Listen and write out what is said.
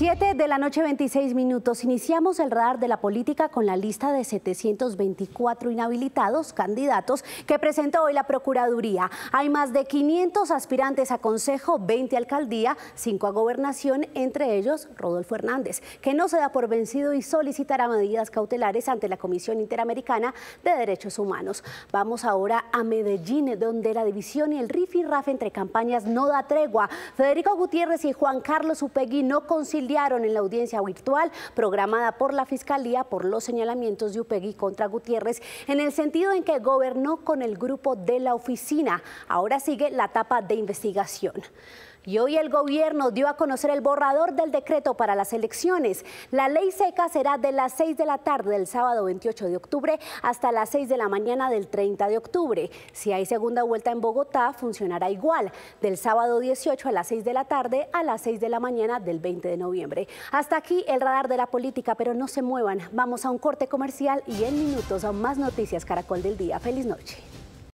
7 de la noche, 26 minutos. Iniciamos el radar de la política con la lista de 724 inhabilitados candidatos que presentó hoy la Procuraduría. Hay más de 500 aspirantes a Consejo, 20 a Alcaldía, 5 a Gobernación, entre ellos Rodolfo Hernández, que no se da por vencido y solicitará medidas cautelares ante la Comisión Interamericana de Derechos Humanos. Vamos ahora a Medellín, donde la división y el rifirrafe entre campañas no da tregua. Federico Gutiérrez y Juan Carlos Upegui no concilian en la audiencia virtual programada por la Fiscalía por los señalamientos de Upegui contra Gutiérrez en el sentido en que gobernó con el grupo de la oficina. Ahora sigue la etapa de investigación. Y hoy el gobierno dio a conocer el borrador del decreto para las elecciones. La ley seca será de las 6 de la tarde del sábado 28 de octubre hasta las 6 de la mañana del 30 de octubre. Si hay segunda vuelta en Bogotá, funcionará igual, del sábado 18 a las 6 de la tarde a las 6 de la mañana del 20 de noviembre. Hasta aquí el radar de la política, pero no se muevan. Vamos a un corte comercial y en minutos a más noticias Caracol del Día. Feliz noche.